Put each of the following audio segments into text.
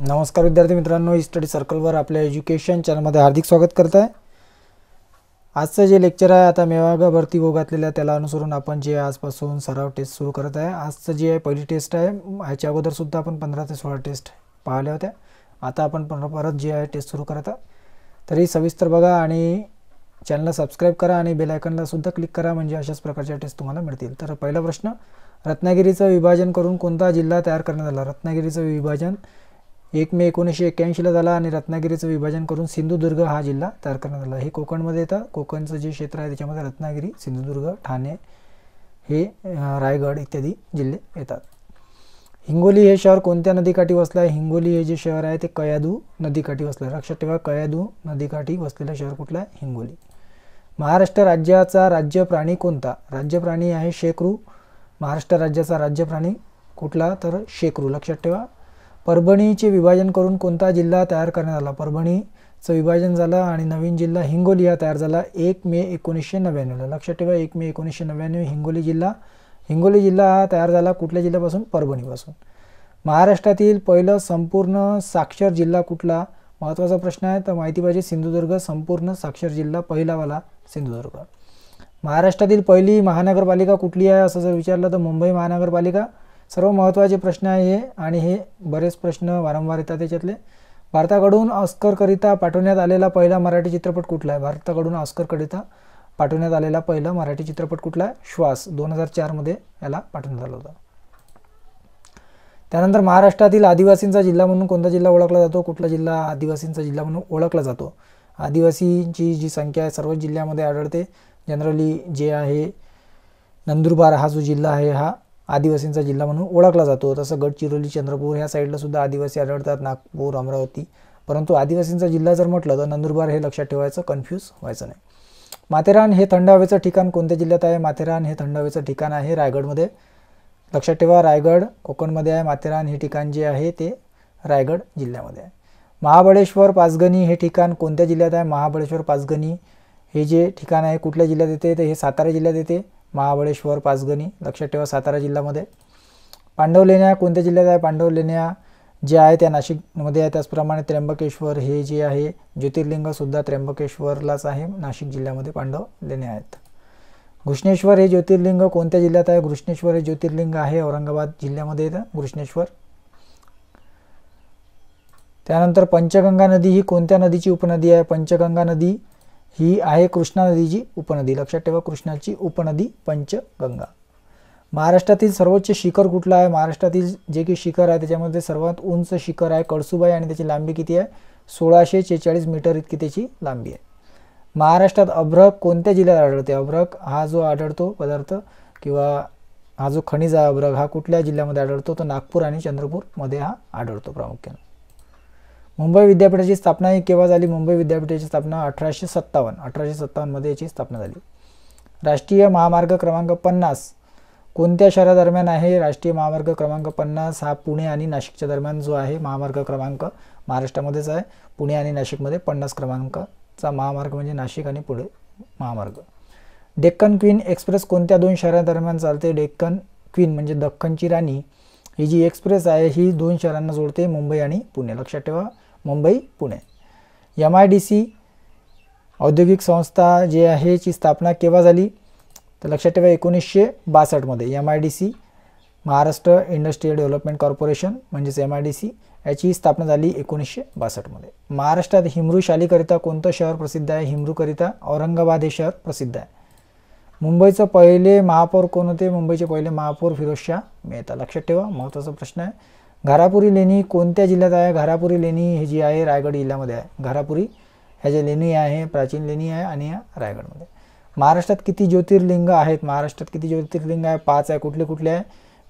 नमस्कार विद्यार्थी मित्रांनो स्टडी e सर्कलवर आपल्या एज्युकेशन चॅनलमध्ये हार्दिक स्वागत करत आहे आजचं जे लेक्चर आहे आता मेवाग भरती भोग आहे त्याला अनुसरून आपण जे आजपासून सराव टेस्ट सुरू करत आहे आजचं जे आहे पहिली टेस्ट आहे ह्याच्या अगोदरसुद्धा आपण पंधरा ते सोळा टेस्ट पाहिल्या होत्या आता आपण परत जे आहे टेस्ट सुरू करत आहे तरी सविस्तर बघा आणि चॅनलला सबस्क्राईब करा आणि बेलायकनला सुद्धा क्लिक करा म्हणजे अशाच प्रकारच्या टेस्ट तुम्हाला मिळतील तर पहिला प्रश्न रत्नागिरीचं विभाजन करून कोणता जिल्हा तयार करण्यात आला रत्नागिरीचं विभाजन एक मे एकोणीसशे एक्क्याऐंशीला झाला आणि रत्नागिरीचं विभाजन करून सिंधुदुर्ग हा जिल्हा तयार करण्यात आला हे कोकणमध्ये येतं कोकणचं जे क्षेत्र आहे त्याच्यामध्ये रत्नागिरी सिंधुदुर्ग ठाणे हे रायगड इत्यादी जिल्हे येतात हिंगोली हे शहर कोणत्या नदीकाठी वसलं आहे हिंगोली हे जे शहर आहे ते कयादू नदीकाठी वसलं आहे लक्षात ठेवा कयादू नदीकाठी वसलेलं शहर कुठलं आहे हिंगोली महाराष्ट्र राज्याचा राज्य प्राणी कोणता राज्य प्राणी आहे शेकरू महाराष्ट्र राज्याचा राज्य प्राणी कुठला तर शेकरू लक्षात ठेवा परभणीचे विभाजन करून कोणता जिल्हा तयार करण्यात आला परभणीचं विभाजन झालं आणि नवीन जिल्हा हिंगोली हा तयार झाला एक मे एकोणीसशे नव्याण्णवला लक्षात ठेवा एक मे एकोणीसशे नव्याण्णव हिंगोली जिल्हा हिंगोली जिल्हा हा तयार झाला कुठल्या जिल्ह्यापासून परभणीपासून महाराष्ट्रातील पहिलं संपूर्ण साक्षर जिल्हा कुठला महत्त्वाचा प्रश्न आहे तर माहिती पाहिजे सिंधुदुर्ग संपूर्ण साक्षर जिल्हा पहिलावाला सिंधुदुर्ग महाराष्ट्रातील पहिली महानगरपालिका कुठली आहे असं जर विचारलं तर मुंबई महानगरपालिका सर्व महत्त्वाचे प्रश्न आहे हे आणि हे बरेच प्रश्न वारंवार येतात त्याच्यातले भारताकडून ऑस्करकरिता पाठवण्यात आलेला पहिला मराठी चित्रपट कुठला आहे भारताकडून ऑस्करकरिता पाठवण्यात आलेला पहिला मराठी चित्रपट कुठला आहे श्वास दोन हजार चारमध्ये याला पाठवण्यात आला होता त्यानंतर महाराष्ट्रातील आदिवासींचा जिल्हा म्हणून कोणता जिल्हा ओळखला जातो कुठला जिल्हा आदिवासींचा जिल्हा म्हणून ओळखला जातो आदिवासींची जी संख्या आहे सर्व जिल्ह्यामध्ये आढळते जनरली जे आहे नंदुरबार हा जो जिल्हा आहे हा आदिवासींचा जिल्हा म्हणून ओळखला जातो तसं गडचिरोली चंद्रपूर ह्या साईडला सुद्धा आदिवासी आढळतात नागपूर अमरावती परंतु आदिवासींचा जिल्हा जर म्हटलं तर नंदुरबार हे लक्षात ठेवायचं कन्फ्यूज व्हायचं नाही माथेरान हे थंड हवेचं ठिकाण कोणत्या जिल्ह्यात आहे माथेरान हे थंड हवेचं ठिकाण आहे रायगडमध्ये लक्षात ठेवा रायगड कोकणमध्ये आहे माथेरान हे ठिकाण जे आहे ते रायगड जिल्ह्यामध्ये आहे महाबळेश्वर पाचगणी हे ठिकाण कोणत्या जिल्ह्यात आहे महाबळेश्वर पाचगणी हे जे ठिकाण आहे कुठल्या जिल्ह्यात येते तर हे सातारा जिल्ह्यात येते महाबळेश्वर पाचगणी लक्षात ठेवा सातारा जिल्ह्यामध्ये पांडव लेण्या कोणत्या जिल्ह्यात आहे पांडव लेण्या जे आहे त्या नाशिकमध्ये आहे त्याचप्रमाणे त्र्यंबकेश्वर हे जे आहे ज्योतिर्लिंगसुद्धा त्र्यंबकेश्वरलाच आहे नाशिक जिल्ह्यामध्ये पांडव लेण्या आहेत घृष्णेश्वर हे ज्योतिर्लिंग कोणत्या जिल्ह्यात आहे घृष्णेश्वर हे ज्योतिर्लिंग आहे औरंगाबाद जिल्ह्यामध्ये येतं घृष्णेश्वर त्यानंतर पंचगंगा नदी ही कोणत्या नदीची उपनदी आहे पंचगंगा नदी ही आहे कृष्णा नदीची उपनदी लक्षात ठेवा कृष्णाची उपनदी पंचगंगा महाराष्ट्रातील सर्वोच्च शिखर कुठलं आहे महाराष्ट्रातील जे की शिखर आहे त्याच्यामध्ये सर्वात उंच शिखर आहे कळसुबाई आणि त्याची लांबी किती आहे सोळाशे चेचाळीस मीटर इतकी त्याची लांबी आहे महाराष्ट्रात अभ्रक कोणत्या जिल्ह्यात आढळते अभ्रक हा जो आढळतो पदार्थ किंवा हा जो खनिज आहे अभ्रक हा कुठल्या जिल्ह्यामध्ये आढळतो तो नागपूर आणि चंद्रपूरमध्ये हा आढळतो प्रामुख्याने मुंबई विद्यापीठाची स्थापना ही केव्हा झाली मुंबई विद्यापीठाची स्थापना अठराशे सत्तावन्न अठराशे सत्तावन्नमध्ये याची स्थापना झाली राष्ट्रीय महामार्ग क्रमांक पन्नास कोणत्या शहरादरम्यान आहे राष्ट्रीय महामार्ग क्रमांक पन्नास हा पुणे आणि नाशिकच्या दरम्यान जो आहे महामार्ग क्रमांक महाराष्ट्रामध्येच आहे पुणे आणि नाशिकमध्ये पन्नास क्रमांकाचा महामार्ग म्हणजे नाशिक आणि पुणे महामार्ग डेक्कन क्वीन एक्सप्रेस कोणत्या दोन शहरादरम्यान चालते डेक्कन क्वीन म्हणजे दख्खनची राणी ही जी एक्सप्रेस आहे ही दोन शहरांना जोडते मुंबई आणि पुणे लक्षात ठेवा Mumbai Pune M I D C औद्योगिक संस्था जी आहे ची स्थापना केव्हा झाली तर लक्षात ठेवा एकोणीसशे बासष्टमध्ये M I D C Maharashtra industrial development corporation म्हणजेच एम आय डी सी याची स्थापना झाली एकोणीसशे बासष्टमध्ये महाराष्ट्रात हिमरू शालीकरिता कोणतं शहर प्रसिद्ध आहे हिमरूकरिता औरंगाबाद हे शहर प्रसिद्ध आहे मुंबईचं पहिले महापौर कोण होते मुंबईचे पहिले महापौर फिरोजशाह मेहता लक्षात ठेवा महत्त्वाचा प्रश्न आहे घारापुरी लेणी कोणत्या जिल्ह्यात आहे घारापुरी लेणी हे जी आहे रायगड जिल्ह्यामध्ये आहे घारापुरी ह्या ज्या लेणी आहे प्राचीन लेणी आहे आणि रायगडमध्ये महाराष्ट्रात किती ज्योतिर्लिंग आहेत महाराष्ट्रात किती ज्योतिर्लिंग आहे पाच आहे कुठले कुठले आहे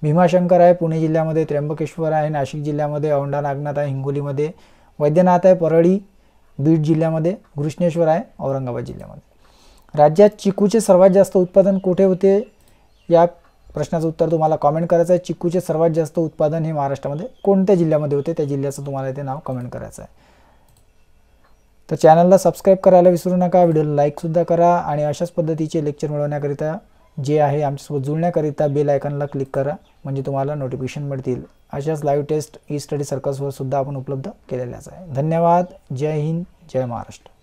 भीमाशंकर आहे पुणे जिल्ह्यामध्ये त्र्यंबकेश्वर आहे नाशिक जिल्ह्यामध्ये औंढा नागनाथ आहे हिंगोलीमध्ये वैद्यनाथ आहे परळी बीड जिल्ह्यामध्ये घृष्णेश्वर आहे औरंगाबाद जिल्ह्यामध्ये राज्यात चिकूचे सर्वात जास्त उत्पादन कुठे होते या प्रश्नाचं उत्तर तुम्हाला कॉमेंट करायचं आहे चिक्कूचे सर्वात जास्त उत्पादन हे महाराष्ट्रामध्ये कोणत्या जिल्ह्यामध्ये होते त्या जिल्ह्याचं तुम्हाला इथे नाव कमेंट करायचं आहे तर चॅनलला सबस्क्राईब करायला विसरू नका व्हिडिओला लाईकसुद्धा करा आणि अशाच पद्धतीचे लेक्चर मिळवण्याकरिता जे आहे आमच्यासोबत जुळण्याकरिता बेल आयकनला क्लिक करा म्हणजे तुम्हाला नोटिफिकेशन मिळतील अशाच लाईव्ह टेस्ट ई स्टडी सर्कसवर सुद्धा आपण उपलब्ध केलेल्याच आहे धन्यवाद जय हिंद जय महाराष्ट्र